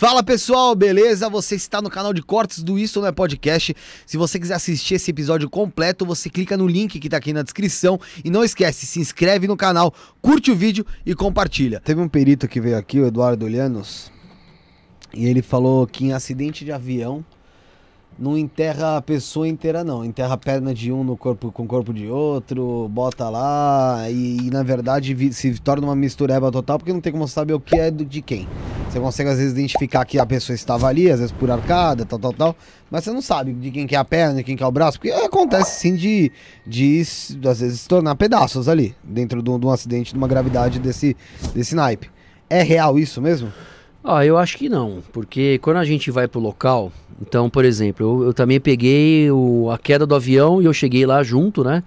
Fala pessoal, beleza? Você está no canal de cortes do Isso Não É Podcast. Se você quiser assistir esse episódio completo, você clica no link que está aqui na descrição. E não esquece, se inscreve no canal, curte o vídeo e compartilha. Teve um perito que veio aqui, o Eduardo Lianos, e ele falou que em acidente de avião não enterra a pessoa inteira, não. Enterra a perna de um no corpo com o corpo de outro, bota lá e, e na verdade se torna uma mistureba total porque não tem como saber o que é de quem. Você consegue, às vezes, identificar que a pessoa estava ali, às vezes por arcada, tal, tal, tal. Mas você não sabe de quem que é a perna, de quem que é o braço. Porque acontece, sim, de, de às vezes, se tornar pedaços ali. Dentro de um, de um acidente, de uma gravidade desse, desse naipe. É real isso mesmo? Ah, eu acho que não, porque quando a gente vai pro local, então, por exemplo, eu, eu também peguei o, a queda do avião e eu cheguei lá junto, né?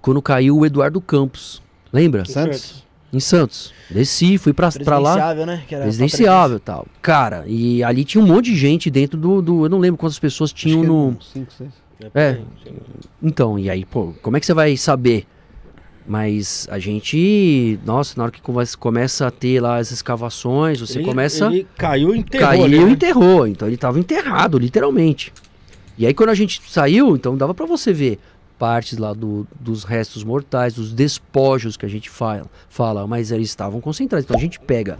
Quando caiu o Eduardo Campos, lembra? Santos. Em Santos. Desci, fui pra, pra lá. Presidenciável, né? Que era presidenciável e tal. Cara, e ali tinha um monte de gente dentro do. do eu não lembro quantas pessoas tinham no. Cinco, seis. É. é. Então, e aí, pô, como é que você vai saber? Mas a gente, nossa, na hora que começa a ter lá as escavações, você ele, começa. Ele caiu e enterrou. Caiu ali, né? enterrou. Então ele estava enterrado, literalmente. E aí quando a gente saiu, então dava para você ver partes lá do, dos restos mortais, dos despojos que a gente fala, fala, mas eles estavam concentrados. Então a gente pega,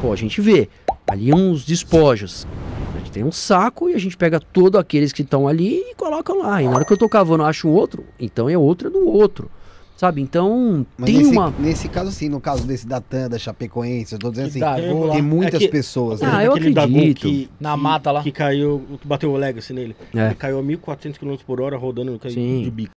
pô, a gente vê ali uns despojos. A gente tem um saco e a gente pega todos aqueles que estão ali e coloca lá. E na hora que eu tô cavando, eu acho um outro, então é outro é do outro. Sabe? Então, Mas tem nesse, uma. Nesse caso, sim, no caso desse da Tanda da Chapecoense, eu tô dizendo assim, tem muitas é que, pessoas. Né? Ah, né? eu Aquele acredito. Que, na mata lá. Que caiu, que bateu o Legacy nele. É. Ele caiu a 1.400 km por hora rodando no de bico.